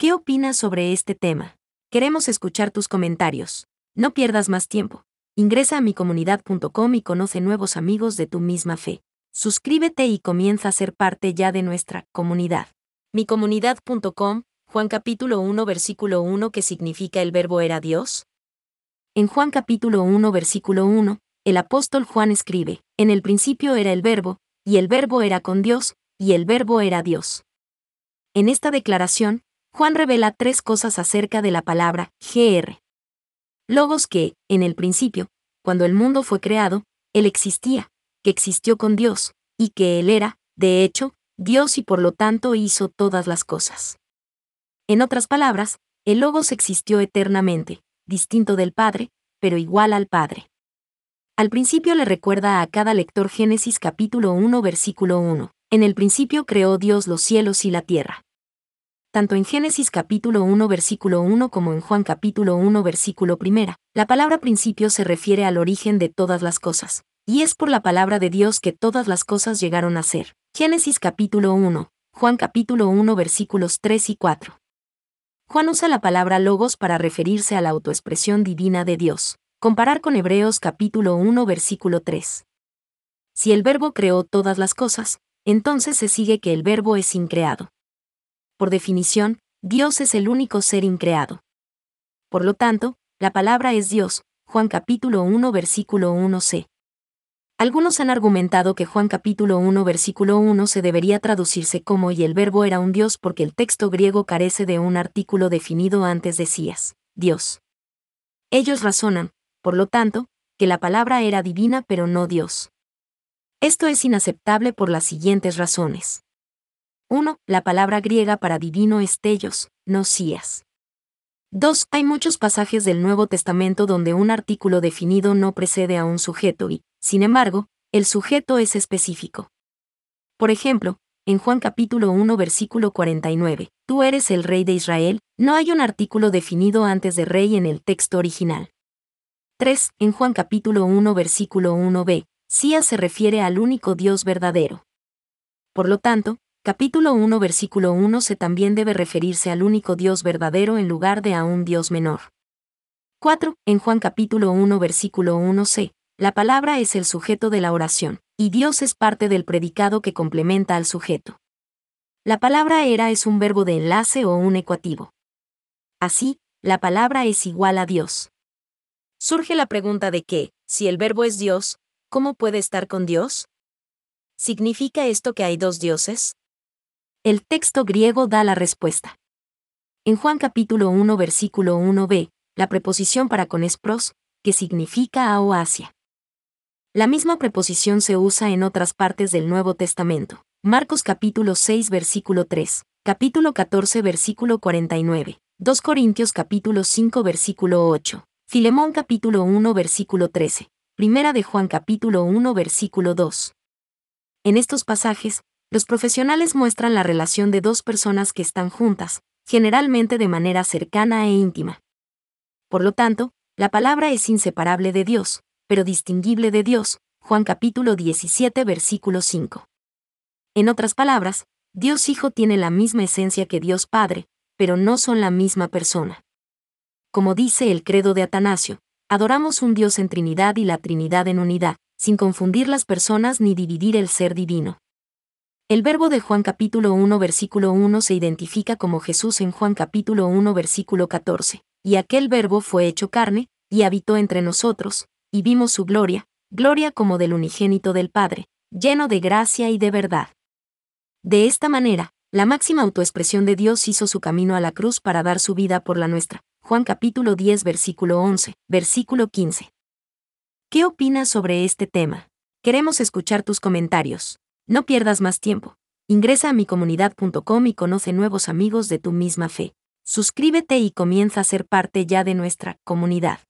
¿Qué opinas sobre este tema? Queremos escuchar tus comentarios. No pierdas más tiempo. Ingresa a micomunidad.com y conoce nuevos amigos de tu misma fe. Suscríbete y comienza a ser parte ya de nuestra comunidad. Micomunidad.com, Juan capítulo 1 versículo 1 ¿Qué significa el verbo era Dios. En Juan capítulo 1 versículo 1, el apóstol Juan escribe, en el principio era el verbo, y el verbo era con Dios, y el verbo era Dios. En esta declaración, Juan revela tres cosas acerca de la palabra GR. Logos que, en el principio, cuando el mundo fue creado, Él existía, que existió con Dios, y que Él era, de hecho, Dios y por lo tanto hizo todas las cosas. En otras palabras, el Logos existió eternamente, distinto del Padre, pero igual al Padre. Al principio le recuerda a cada lector Génesis capítulo 1 versículo 1. En el principio creó Dios los cielos y la tierra tanto en Génesis capítulo 1 versículo 1 como en Juan capítulo 1 versículo 1, la palabra principio se refiere al origen de todas las cosas, y es por la palabra de Dios que todas las cosas llegaron a ser. Génesis capítulo 1, Juan capítulo 1 versículos 3 y 4. Juan usa la palabra logos para referirse a la autoexpresión divina de Dios. Comparar con Hebreos capítulo 1 versículo 3. Si el verbo creó todas las cosas, entonces se sigue que el verbo es increado. Por definición, Dios es el único ser increado. Por lo tanto, la palabra es Dios, Juan capítulo 1 versículo 1c. Algunos han argumentado que Juan capítulo 1 versículo 1 se debería traducirse como y el verbo era un Dios porque el texto griego carece de un artículo definido antes de Cías, Dios. Ellos razonan, por lo tanto, que la palabra era divina pero no Dios. Esto es inaceptable por las siguientes razones. 1. La palabra griega para divino es no sías. 2. Hay muchos pasajes del Nuevo Testamento donde un artículo definido no precede a un sujeto y, sin embargo, el sujeto es específico. Por ejemplo, en Juan capítulo 1 versículo 49, Tú eres el rey de Israel, no hay un artículo definido antes de rey en el texto original. 3. En Juan capítulo 1 versículo 1b, sías se refiere al único Dios verdadero. Por lo tanto, capítulo 1 versículo 1 se también debe referirse al único Dios verdadero en lugar de a un Dios menor. 4. En Juan capítulo 1 versículo 1c, la palabra es el sujeto de la oración, y Dios es parte del predicado que complementa al sujeto. La palabra era es un verbo de enlace o un ecuativo. Así, la palabra es igual a Dios. Surge la pregunta de que, si el verbo es Dios, ¿cómo puede estar con Dios? ¿Significa esto que hay dos dioses? El texto griego da la respuesta. En Juan capítulo 1 versículo 1b, la preposición para con es que significa a o hacia. La misma preposición se usa en otras partes del Nuevo Testamento. Marcos capítulo 6 versículo 3, capítulo 14 versículo 49, 2 Corintios capítulo 5 versículo 8, Filemón capítulo 1 versículo 13, Primera de Juan capítulo 1 versículo 2. En estos pasajes, los profesionales muestran la relación de dos personas que están juntas, generalmente de manera cercana e íntima. Por lo tanto, la palabra es inseparable de Dios, pero distinguible de Dios, Juan capítulo 17 versículo 5. En otras palabras, Dios Hijo tiene la misma esencia que Dios Padre, pero no son la misma persona. Como dice el credo de Atanasio, adoramos un Dios en Trinidad y la Trinidad en unidad, sin confundir las personas ni dividir el ser divino. El verbo de Juan capítulo 1 versículo 1 se identifica como Jesús en Juan capítulo 1 versículo 14, y aquel verbo fue hecho carne, y habitó entre nosotros, y vimos su gloria, gloria como del unigénito del Padre, lleno de gracia y de verdad. De esta manera, la máxima autoexpresión de Dios hizo su camino a la cruz para dar su vida por la nuestra. Juan capítulo 10 versículo 11, versículo 15. ¿Qué opinas sobre este tema? Queremos escuchar tus comentarios. No pierdas más tiempo. Ingresa a micomunidad.com y conoce nuevos amigos de tu misma fe. Suscríbete y comienza a ser parte ya de nuestra comunidad.